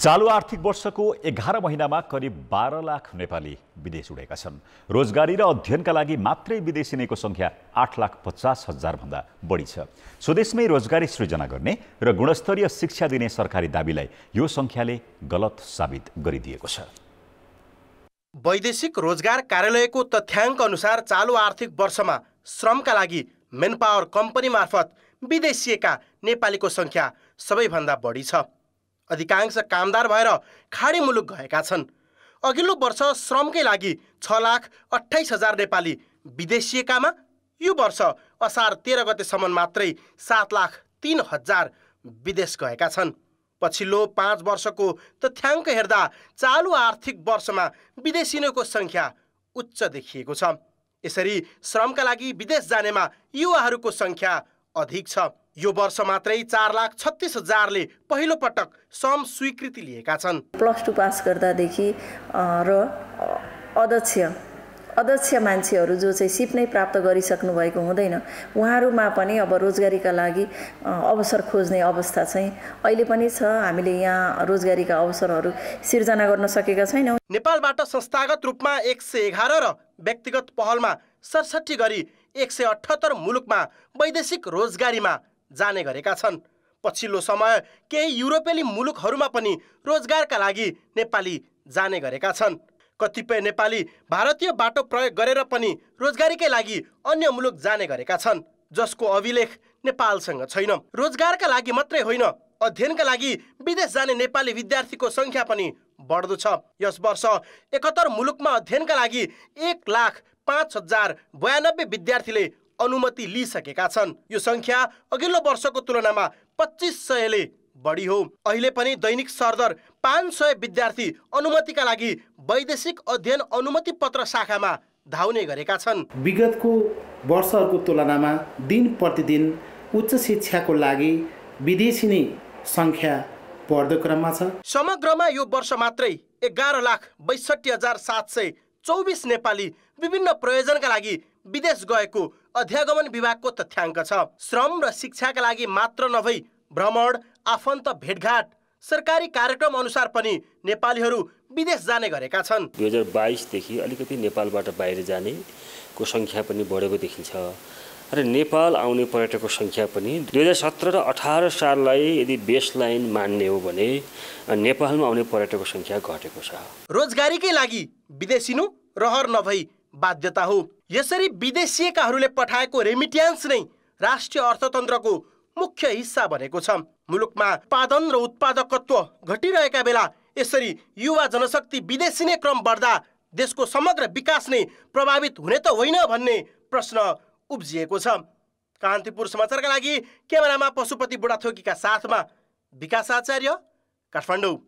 चालु आर्थिक वर्षको एघार महिनामा करिब बाह्र लाख नेपाली विदेश उडेका छन् रोजगारी र अध्ययनका लागि मात्रै विदेशी नैको सङ्ख्या आठ लाख पचास हजारभन्दा बढी छ स्वदेशमै रोजगारी सृजना गर्ने र गुणस्तरीय शिक्षा दिने सरकारी दावीलाई यो सङ्ख्याले गलत साबित गरिदिएको छ वैदेशिक रोजगार कार्यालयको तथ्याङ्क अनुसार चालु आर्थिक वर्षमा श्रमका लागि मेन पावर कम्पनी मार्फत विदेशिएका नेपालीको सङ्ख्या सबैभन्दा बढी छ अधिकांश कामदार भएर खाडी मुलुक गएका छन् अघिल्लो वर्ष श्रमकै लागि छ लाख अठाइस हजार नेपाली विदेशिएकामा यो वर्ष असार तेह्र गतेसम्म मात्रै सात लाख तिन हजार विदेश गएका छन् पछिल्लो पाँच वर्षको तथ्याङ्क हेर्दा चालु आर्थिक वर्षमा विदेशिनेको सङ्ख्या उच्च देखिएको छ यसरी श्रमका लागि विदेश जानेमा युवाहरूको सङ्ख्या अधिक छ यो वर्ष मात्रै चार लाख छत्तिस हजारले पहिलो पटक सम स्वीकृति लिएका छन् प्लस टू पास गर्दादेखि र अध्यक्ष अध्यक्ष मान्छेहरू जो चाहिँ सिप नै प्राप्त गरिसक्नु भएको हुँदैन उहाँहरूमा पनि अब रोजगारीका लागि अवसर खोज्ने अवस्था चाहिँ अहिले पनि छ हामीले यहाँ रोजगारीका अवसरहरू सिर्जना गर्न सकेका छैनौँ नेपालबाट संस्थागत रूपमा एक सय एघार र व्यक्तिगत पहलमा सडसठी गरी एक सय अठहत्तर मुलुकमा वैदेशिक रोजगारीमा जाने गरेका छन् पछिल्लो समय केही युरोपेली मुलुकहरूमा पनि रोजगारका लागि नेपाली जाने गरेका छन् कतिपय नेपाली भारतीय बाटो प्रयोग गरेर पनि रोजगारीकै लागि अन्य मुलुक जाने गरेका छन् जसको अभिलेख नेपालसँग छैन रोजगारका लागि मात्रै होइन अध्ययनका लागि विदेश जाने नेपाली विद्यार्थीको सङ्ख्या पनि बढ्दो छ यस वर्ष एकहत्तर मुलुकमा अध्ययनका लागि एक लाख पाँच हजार बयानब्बे विद्यार्थीले अनुमति लिइसकेका छन् यो सङ्ख्या अघिल्लो वर्षको तुलनामा पच्चिस सयले बढी हो अहिले पनि दैनिक सरदर पाँच सय विद्यार्थी अनुमतिका लागि वैदेशिक अध्ययन अनुमति पत्र शाखामा धाउने गरेका छन् विगतको वर्षहरूको तुलनामा दिन प्रतिदिन उच्च शिक्षाको लागि विदेशी नै सङ्ख्या बढ्दो क्रममा छ समग्रमा यो वर्ष मात्रै एघार लाख बैसठी हजार सात सय चौबिस नेपाली विभिन्न प्रयोजनका लागि विदेश गएको अध्यागमन विभागको तथ्याङ्क छ श्रम र शिक्षाका लागि मात्र नभई भ्रमण आफन्त भेटघाट सरकारी कार्यक्रम अनुसार पनि नेपालीहरू विदेश जाने गरेका छन् दुई हजार बाइसदेखि अलिकति नेपालबाट बाहिर जानेको सङ्ख्या पनि बढेको देखिन्छ र नेपाल आउने पर्यटकको सङ्ख्या पनि दुई हजार सत्र र अठार साललाई यदि बेस लाइन मान्ने हो भने नेपालमा आउने पर्यटकको सङ्ख्या घटेको छ रोजगारीकै लागि विदेशिनु रहर नभई बाध्यता हो यसरी विदेशिएकाहरूले पठाएको रेमिट्यान्स नै राष्ट्रिय अर्थतन्त्रको मुख्य हिस्सा बनेको छ मुलुकमा उत्पादन र उत्पादकत्व घटिरहेका बेला यसरी युवा जनशक्ति विदेशी नै क्रम बढ्दा देशको समग्र विकास नै प्रभावित हुने त होइन भन्ने प्रश्न उब्जिएको छ कान्तिपुर समाचारका लागि क्यामेरामा पशुपति बुढाथोकीका साथमा विकास आचार्य काठमाडौँ